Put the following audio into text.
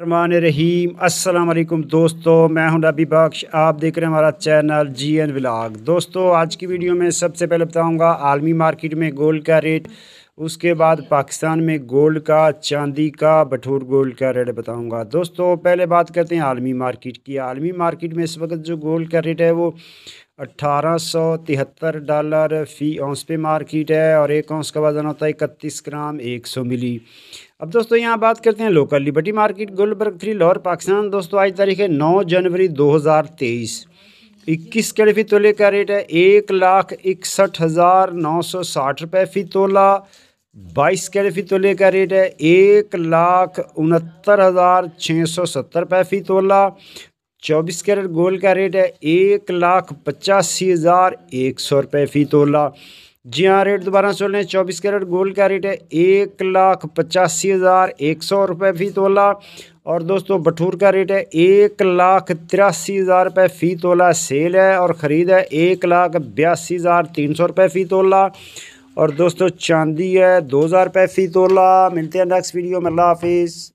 अरमान रहीम अस्सलाम वालेकुम दोस्तों मैं हूं रबी बख्श आप देख रहे हैं हमारा चैनल जी एन ब्लाग दोस्तों आज की वीडियो में सबसे पहले बताऊंगा आलमी मार्केट में गोल्ड का रेट उसके बाद पाकिस्तान में गोल्ड का चांदी का भठूर गोल्ड का रेट बताऊंगा दोस्तों पहले बात करते हैं आलमी मार्केट की आलमी मार्केट में इस वक्त जो गोल्ड का रेट है वो अट्ठारह सौ तिहत्तर डॉलर फ़ी औंस पे मार्केट है और एक औंस का वजन होता है इकतीस ग्राम एक सौ मिली अब दोस्तों यहाँ बात करते हैं लोकल लिबर्टी मार्केट बर्ग थ्री लाहौर पाकिस्तान दोस्तों आज तारीख है नौ जनवरी दो हज़ार तेईस इक्कीस कैड फी तोले का रेट है एक लाख इकसठ हज़ार नौ सौ साठ रुपये फी तोला बाईस कैड फी तोले का रेट है एक लाख उनहत्तर हज़ार छः सौ सत्तर रुपये फी तोला चौबीस कैरेट गोल्ड का रेट है एक लाख पचासी हज़ार एक सौ रुपये फ़ी तोला जी हाँ रेट दोबारा सुन लें चौबीस कैरेट गोल्ड का रेट है एक लाख पचासी हज़ार एक सौ रुपये फ़ी तोला और दोस्तों भठूर का रेट है एक लाख तिरासी हज़ार रुपये फ़ी तोला सेल है और ख़रीद है एक लाख बयासी हज़ार तीन सौ रुपये फ़ी तोला और दोस्तों चांदी है दो हज़ार रुपये फ़ी तोला मिलते हैं नेक्स्ट वीडियो में अल्लाह हाफिज़